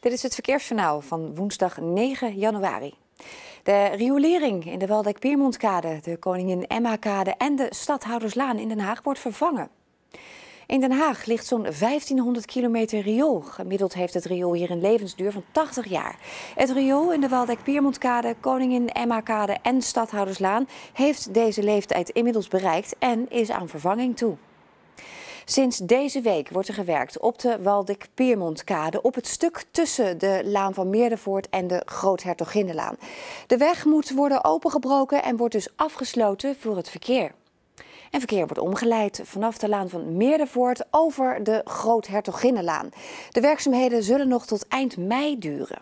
Dit is het verkeersjournaal van woensdag 9 januari. De riolering in de Waldijk-Piermontkade, de Koningin Emma-kade en de Stadhouderslaan in Den Haag wordt vervangen. In Den Haag ligt zo'n 1500 kilometer riool. Gemiddeld heeft het riool hier een levensduur van 80 jaar. Het riool in de Waldijk-Piermontkade, Koningin Emma-kade en Stadhouderslaan heeft deze leeftijd inmiddels bereikt en is aan vervanging toe. Sinds deze week wordt er gewerkt op de Waldik-Piermontkade... op het stuk tussen de Laan van Meerdervoort en de Hertoginnelaan. De weg moet worden opengebroken en wordt dus afgesloten voor het verkeer. En verkeer wordt omgeleid vanaf de laan van Meerdervoort over de Groothertoginnenlaan. De werkzaamheden zullen nog tot eind mei duren.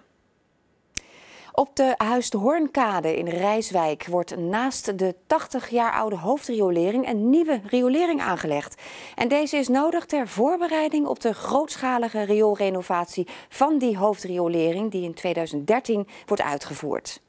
Op de Huis de Hoornkade in Rijswijk wordt naast de 80 jaar oude hoofdriolering een nieuwe riolering aangelegd. En deze is nodig ter voorbereiding op de grootschalige rioolrenovatie van die hoofdriolering die in 2013 wordt uitgevoerd.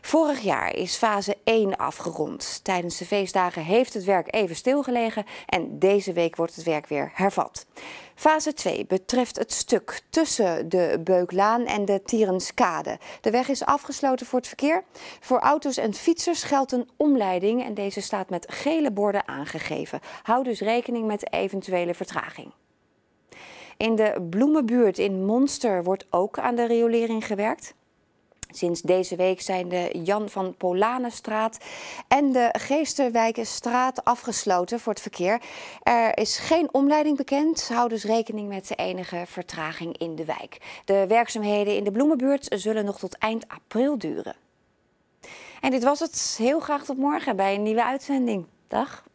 Vorig jaar is fase 1 afgerond. Tijdens de feestdagen heeft het werk even stilgelegen en deze week wordt het werk weer hervat. Fase 2 betreft het stuk tussen de Beuklaan en de Tierenskade. De weg is afgesloten voor het verkeer. Voor auto's en fietsers geldt een omleiding en deze staat met gele borden aangegeven. Hou dus rekening met eventuele vertraging. In de Bloemenbuurt in Monster wordt ook aan de riolering gewerkt. Sinds deze week zijn de Jan van Polanenstraat en de Geesterwijkenstraat afgesloten voor het verkeer. Er is geen omleiding bekend. Hou dus rekening met de enige vertraging in de wijk. De werkzaamheden in de Bloemenbuurt zullen nog tot eind april duren. En dit was het. Heel graag tot morgen bij een nieuwe uitzending. Dag.